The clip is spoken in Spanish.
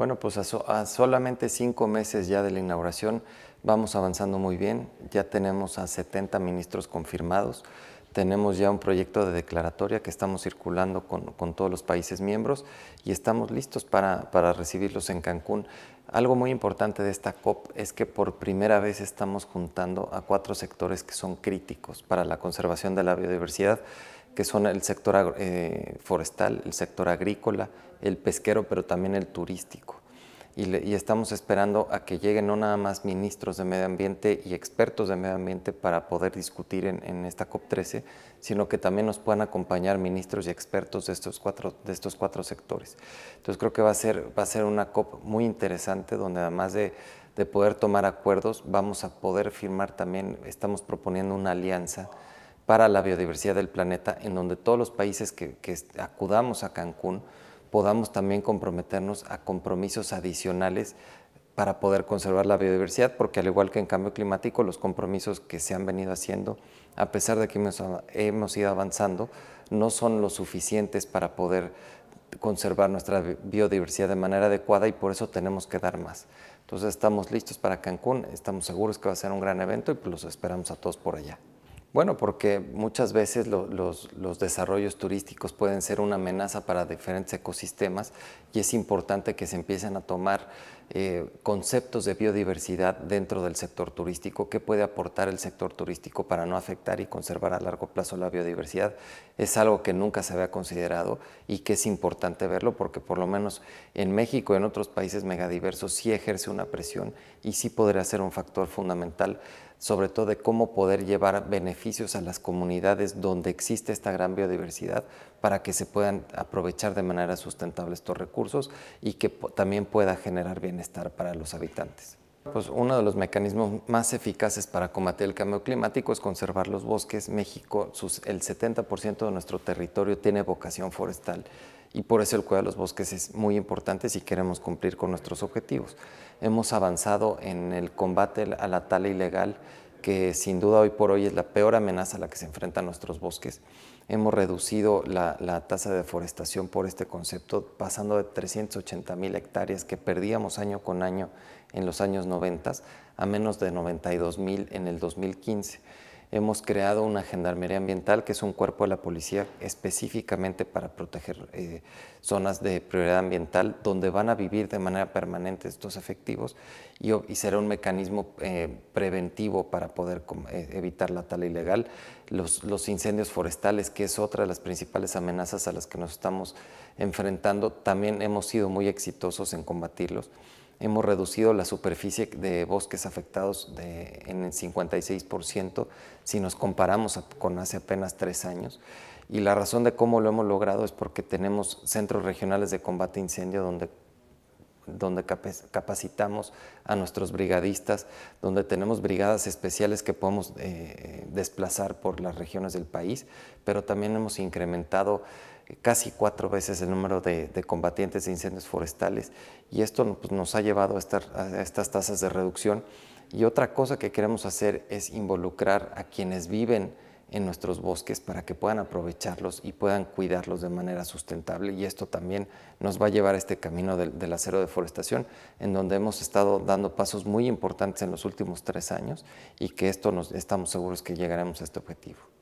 Bueno, pues a, solamente cinco meses ya de la inauguración vamos avanzando muy bien. Ya tenemos a 70 ministros confirmados. Tenemos ya un proyecto de declaratoria que estamos circulando con, todos los países miembros y estamos listos para, para, recibirlos en Cancún. Algo muy importante de esta COP es que por primera vez estamos juntando a cuatro sectores que son críticos para la conservación de la biodiversidad, que son el sector eh, forestal, el sector agrícola, el pesquero, pero también el turístico y, estamos esperando a que lleguen no nada más ministros de medio ambiente y expertos de medio ambiente para poder discutir en, esta COP13, sino que también nos puedan acompañar ministros y expertos de estos cuatro, de estos cuatro sectores. Entonces creo que va a, ser, va una COP muy interesante donde además de, poder tomar acuerdos, vamos a poder firmar también, estamos proponiendo una alianza para la biodiversidad del planeta en donde todos los países que acudamos a Cancún, podamos también comprometernos a compromisos adicionales para poder conservar la biodiversidad, porque al igual que en cambio climático, los compromisos que se han venido haciendo, a pesar de que hemos, ido avanzando, no son lo suficientes para poder conservar nuestra biodiversidad de manera adecuada y por eso tenemos que dar más. Entonces estamos listos para Cancún, estamos seguros que va a ser un gran evento y pues los esperamos a todos por allá. Bueno, porque muchas veces los, desarrollos turísticos pueden ser una amenaza para diferentes ecosistemas y es importante que se empiecen a tomar eh, conceptos de biodiversidad dentro del sector turístico, qué puede aportar el sector turístico para no afectar y conservar a largo plazo la biodiversidad. Es algo que nunca se había considerado y que es importante verlo porque por lo menos en México y en otros países megadiversos sí ejerce una presión y sí podría ser un factor fundamental sobre todo de cómo poder llevar beneficios a las comunidades donde existe esta gran biodiversidad para que se puedan aprovechar de manera sustentable estos recursos y que también pueda generar bienestar para los habitantes. Pues uno de los mecanismos más eficaces para combatir el cambio climático es conservar los bosques. México, el 70% de nuestro territorio tiene vocación forestal y por eso el cuidado de los bosques es muy importante si queremos cumplir con nuestros objetivos. Hemos avanzado en el combate a la tala ilegal, que sin duda hoy por hoy es la peor amenaza a la que se enfrentan nuestros bosques. Hemos reducido la, tasa de deforestación por este concepto, pasando de 380 mil hectáreas que perdíamos año con año en los años 90 a menos de 92 mil en el 2015 hemos creado una Gendarmería Ambiental, que es un cuerpo de la policía específicamente para proteger eh, zonas de prioridad ambiental, donde van a vivir de manera permanente estos efectivos y, será un mecanismo eh, preventivo para poder eh, evitar la tala ilegal. los, incendios forestales, que es otra de las principales amenazas a las que nos estamos enfrentando, también hemos sido muy exitosos en combatirlos hemos reducido la superficie de bosques afectados en el 56% si nos comparamos con hace apenas tres años. Y la razón de cómo lo hemos logrado es porque tenemos centros regionales de combate a incendio donde, donde capacitamos a nuestros brigadistas, donde tenemos brigadas especiales que podemos eh, desplazar por las regiones del país, pero también hemos incrementado casi cuatro veces el número de, combatientes de incendios forestales y esto pues, nos ha llevado a, estas tasas de reducción. Y otra cosa que queremos hacer es involucrar a quienes viven en nuestros bosques para que puedan aprovecharlos y puedan cuidarlos de manera sustentable. Y esto también nos va a llevar a este camino del de deforestación, en donde hemos estado dando pasos muy importantes en los últimos tres años y que esto estamos seguros que llegaremos a este objetivo.